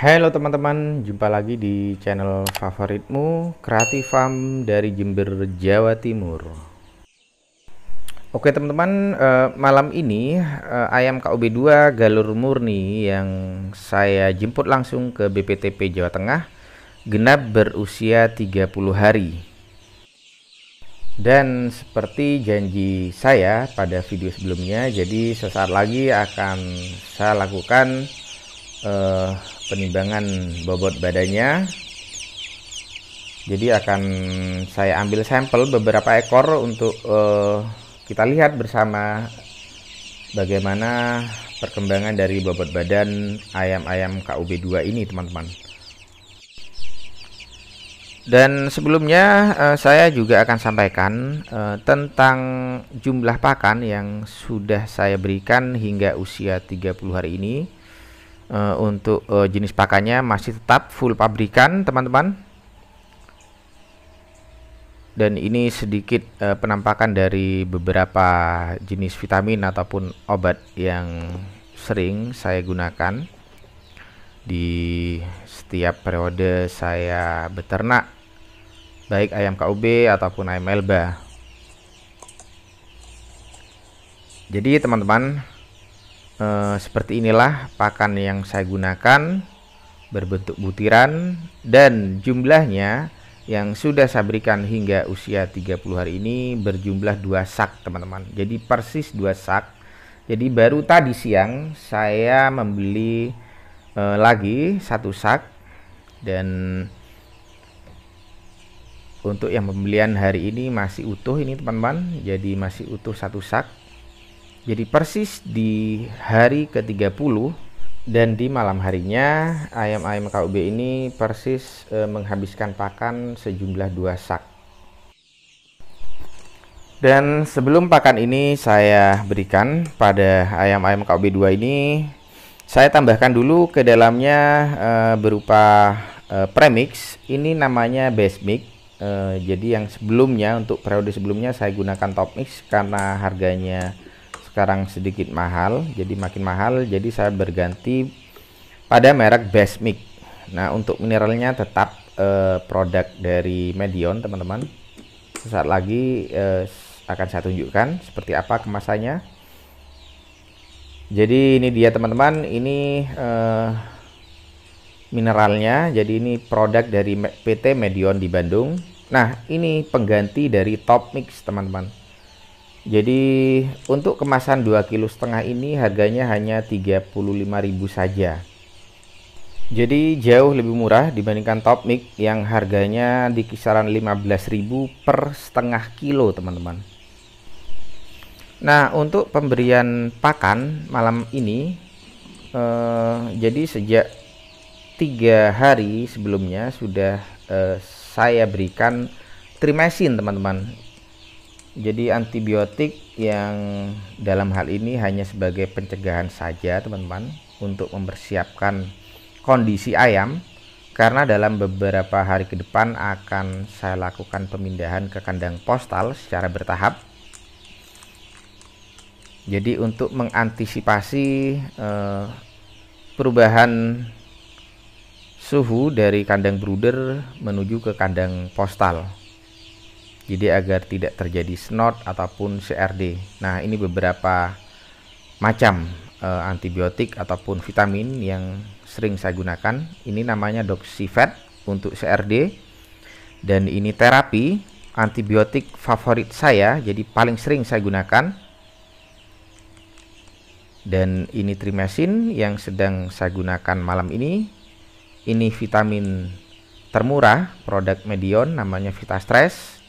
Halo teman-teman, jumpa lagi di channel favoritmu Kreatif Farm dari Jember, Jawa Timur. Oke teman-teman, eh, malam ini eh, ayam KOB2 galur murni yang saya jemput langsung ke BPTP Jawa Tengah genap berusia 30 hari. Dan seperti janji saya pada video sebelumnya, jadi sesaat lagi akan saya lakukan eh, penimbangan bobot badannya. Jadi akan saya ambil sampel beberapa ekor untuk eh, kita lihat bersama bagaimana perkembangan dari bobot badan ayam-ayam KUB2 ini teman-teman dan sebelumnya eh, saya juga akan sampaikan eh, tentang jumlah pakan yang sudah saya berikan hingga usia 30 hari ini uh, untuk uh, jenis pakannya masih tetap full pabrikan teman-teman dan ini sedikit uh, penampakan dari beberapa jenis vitamin ataupun obat yang sering saya gunakan di setiap periode saya beternak baik ayam KUB ataupun ayam Elba jadi teman-teman e, seperti inilah pakan yang saya gunakan berbentuk butiran dan jumlahnya yang sudah saya berikan hingga usia 30 hari ini berjumlah dua sak teman-teman jadi persis dua sak jadi baru tadi siang saya membeli e, lagi satu sak dan untuk yang pembelian hari ini masih utuh ini teman-teman jadi masih utuh satu sak jadi persis di hari ke-30 dan di malam harinya ayam-ayam KUB ini persis e, menghabiskan pakan sejumlah dua sak. Dan sebelum pakan ini saya berikan pada ayam-ayam KUB2 ini, saya tambahkan dulu ke dalamnya e, berupa e, premix. Ini namanya base mix. E, jadi yang sebelumnya untuk periode sebelumnya saya gunakan top mix karena harganya sekarang sedikit mahal jadi makin mahal jadi saya berganti pada merek mic nah untuk mineralnya tetap eh, produk dari Medion teman-teman sesaat lagi eh, akan saya tunjukkan seperti apa kemasannya jadi ini dia teman-teman ini eh, mineralnya jadi ini produk dari PT Medion di Bandung nah ini pengganti dari Top Mix teman-teman jadi untuk kemasan 2 kilo setengah ini harganya hanya 35.000 saja. Jadi jauh lebih murah dibandingkan top mic yang harganya di kisaran 15.000 per setengah kilo, teman-teman. Nah, untuk pemberian pakan malam ini eh, jadi sejak tiga hari sebelumnya sudah eh, saya berikan trimesin, teman-teman jadi antibiotik yang dalam hal ini hanya sebagai pencegahan saja, teman-teman, untuk mempersiapkan kondisi ayam karena dalam beberapa hari ke depan akan saya lakukan pemindahan ke kandang postal secara bertahap. Jadi untuk mengantisipasi eh, perubahan suhu dari kandang bruder menuju ke kandang postal jadi agar tidak terjadi snort ataupun CRD. Nah, ini beberapa macam e, antibiotik ataupun vitamin yang sering saya gunakan. Ini namanya doxifed untuk CRD dan ini terapi antibiotik favorit saya, jadi paling sering saya gunakan. Dan ini trimesin yang sedang saya gunakan malam ini. Ini vitamin termurah produk Medion namanya Vita Stress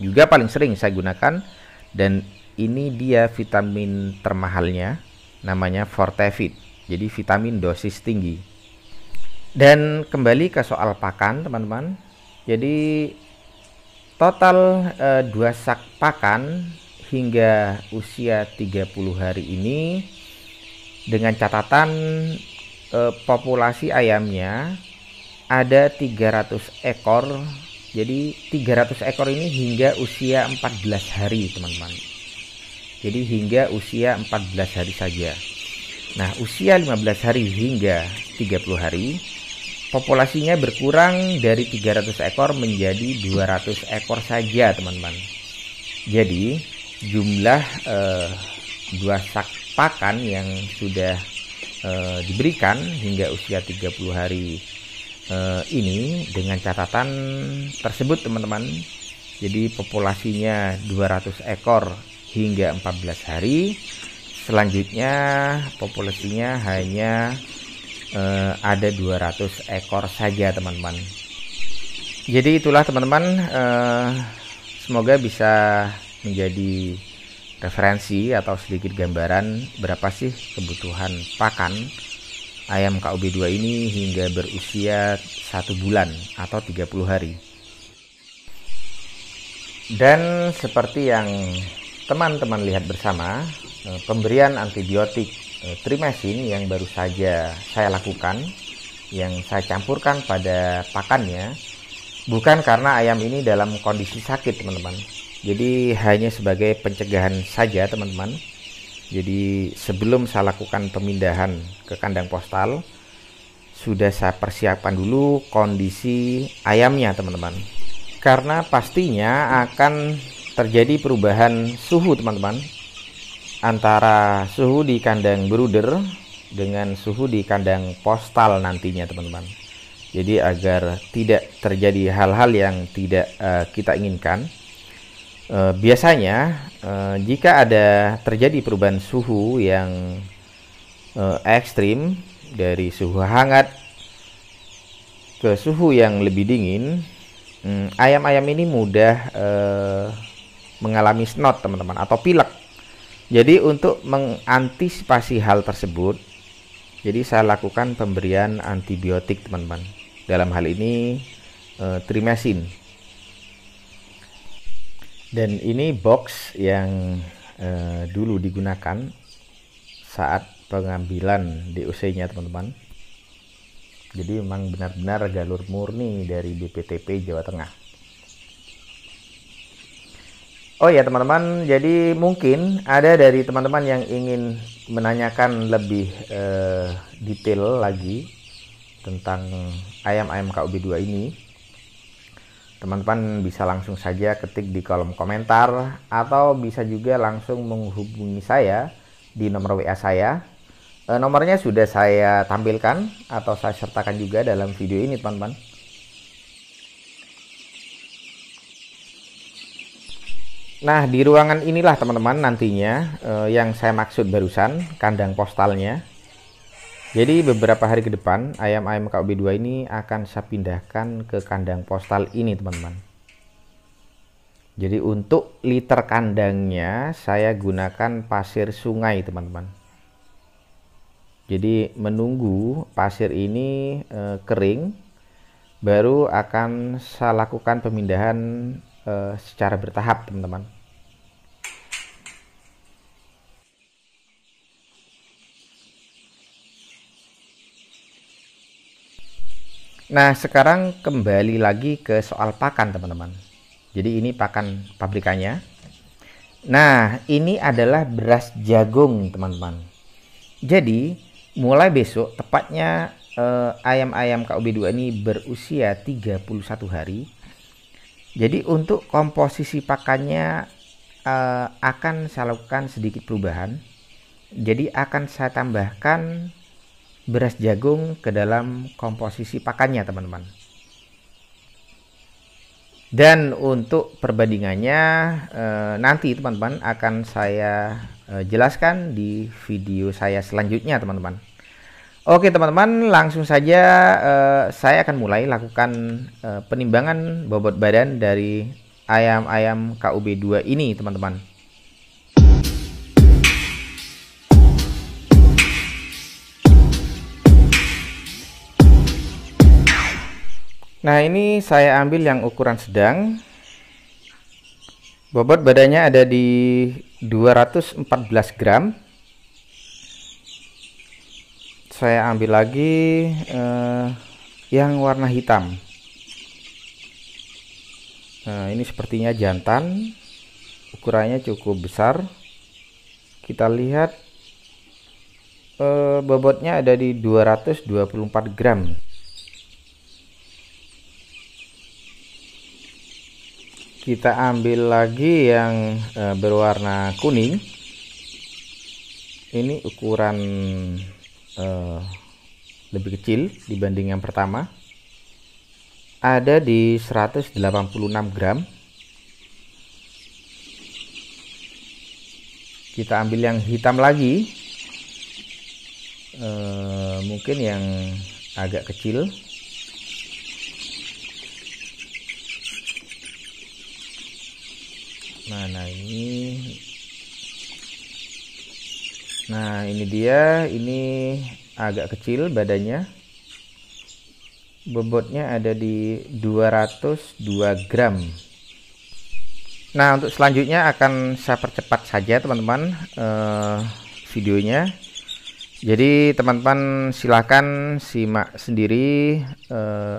juga paling sering saya gunakan dan ini dia vitamin termahalnya namanya Fortevit. Jadi vitamin dosis tinggi. Dan kembali ke soal pakan, teman-teman. Jadi total e, dua sak pakan hingga usia 30 hari ini dengan catatan e, populasi ayamnya ada 300 ekor jadi 300 ekor ini hingga usia 14 hari teman-teman. Jadi hingga usia 14 hari saja. Nah, usia 15 hari hingga 30 hari populasinya berkurang dari 300 ekor menjadi 200 ekor saja, teman-teman. Jadi, jumlah eh, dua sak pakan yang sudah eh, diberikan hingga usia 30 hari Eh, ini dengan catatan tersebut teman-teman. Jadi populasinya 200 ekor hingga 14 hari. Selanjutnya populasinya hanya eh, ada 200 ekor saja teman-teman. Jadi itulah teman-teman eh, semoga bisa menjadi referensi atau sedikit gambaran berapa sih kebutuhan pakan Ayam KOB2 ini hingga berusia satu bulan atau 30 hari. Dan seperti yang teman-teman lihat bersama, eh, pemberian antibiotik eh, trimesin yang baru saja saya lakukan, yang saya campurkan pada pakannya, bukan karena ayam ini dalam kondisi sakit, teman-teman. Jadi hanya sebagai pencegahan saja, teman-teman jadi sebelum saya lakukan pemindahan ke kandang postal, sudah saya persiapkan dulu kondisi ayamnya teman-teman. Karena pastinya akan terjadi perubahan suhu teman-teman antara suhu di kandang brooder dengan suhu di kandang postal nantinya teman-teman. Jadi agar tidak terjadi hal-hal yang tidak uh, kita inginkan, uh, biasanya Eh, jika ada terjadi perubahan suhu yang uh, ekstrim dari suhu hangat ke suhu yang lebih dingin, hmm, ayam-ayam ini mudah uh, mengalami snot teman-teman atau pilek. Jadi untuk mengantisipasi hal tersebut, jadi saya lakukan pemberian antibiotik teman-teman. Dalam hal ini uh, trimesin dan ini box yang eh, dulu digunakan saat pengambilan DOC nya teman-teman jadi memang benar-benar galur murni dari BPTP Jawa Tengah Oh ya teman-teman jadi mungkin ada dari teman-teman yang ingin menanyakan lebih eh, detail lagi tentang ayam-ayam KUB2 ini teman-teman bisa langsung saja ketik di kolom komentar atau bisa juga langsung menghubungi saya di nomor WA saya. E, nomornya sudah saya tampilkan atau saya sertakan juga dalam video ini, teman-teman. Nah, di ruangan inilah teman-teman nantinya e, yang saya maksud barusan, kandang postalnya. Jadi beberapa hari ke depan ayam-ayam kob 2 ini akan saya pindahkan ke kandang postal ini teman-teman. Jadi untuk liter kandangnya saya gunakan pasir sungai teman-teman. Jadi menunggu pasir ini e, kering baru akan saya lakukan pemindahan e, secara bertahap teman-teman. Nah, sekarang kembali lagi ke soal pakan, teman-teman. Jadi ini pakan pabrikannya. Nah, ini adalah beras jagung, teman-teman. Jadi, mulai besok tepatnya eh, ayam-ayam eh, KUB2 ini berusia 31 hari. Jadi, untuk komposisi pakannya eh, akan saya lakukan sedikit perubahan. Jadi, akan saya tambahkan beras jagung ke dalam komposisi pakannya teman-teman. Dan untuk perbandingannya eh, nanti teman-teman akan saya eh, jelaskan di video saya selanjutnya teman-teman. Oke teman-teman langsung saja eh, saya akan mulai lakukan penimbangan bobot badan dari ayam-ayam KUB2 ini teman-teman. Nah ini saya ambil yang ukuran sedang Bobot badannya ada di 214 gram Saya ambil lagi eh, yang warna hitam Nah ini sepertinya jantan Ukurannya cukup besar Kita lihat eh, bobotnya ada di 224 gram kita ambil lagi yang uh, berwarna kuning ini ukuran uh, lebih kecil dibanding yang pertama ada di 186 gram kita ambil yang hitam lagi uh, mungkin yang agak kecil mana ini nah ini dia ini agak kecil badannya bobotnya ada di 202 gram nah untuk selanjutnya akan saya percepat saja teman-teman eh, videonya jadi teman-teman silahkan simak sendiri eh,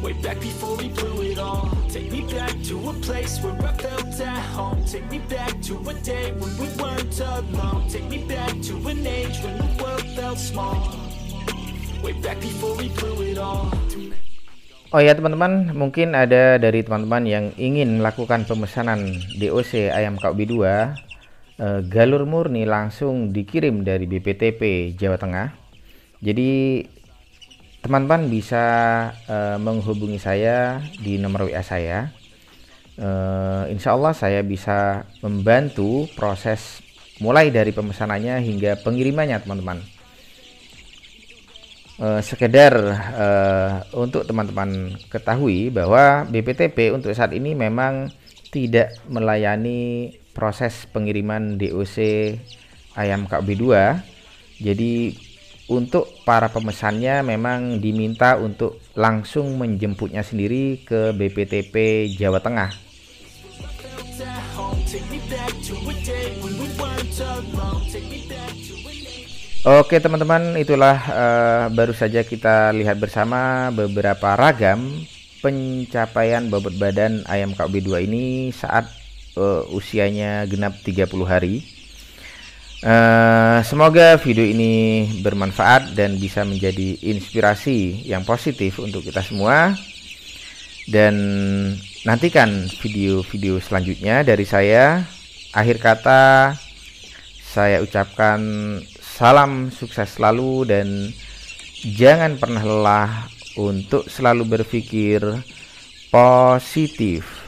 Way back before we blew it all Take me back to a place where I felt at home Take me back to a day when we weren't alone Take me back to an age when the world felt small Way back before we blew it all Oh ya teman-teman, mungkin ada dari teman-teman yang ingin melakukan pemesanan DOC ayam KUB 2 eh, galur murni langsung dikirim dari BPTP Jawa Tengah. Jadi teman-teman bisa uh, menghubungi saya di nomor WA saya. Uh, eh, insya Allah saya bisa membantu proses mulai dari pemesanannya hingga pengirimannya teman-teman. Uh, sekedar uh, untuk teman-teman ketahui bahwa BPTP untuk saat ini memang tidak melayani proses pengiriman DOC ayam KB2. Jadi untuk para pemesannya memang diminta untuk langsung menjemputnya sendiri ke BPTP Jawa Tengah. Oke teman-teman, itulah uh, baru saja kita lihat bersama beberapa ragam pencapaian bobot badan ayam kb 2 ini saat uh, usianya genap 30 hari. Uh, semoga video ini bermanfaat dan bisa menjadi inspirasi yang positif untuk kita semua. Dan nantikan video-video selanjutnya dari saya. Akhir kata, saya ucapkan salam sukses selalu dan jangan pernah lelah untuk selalu berpikir positif.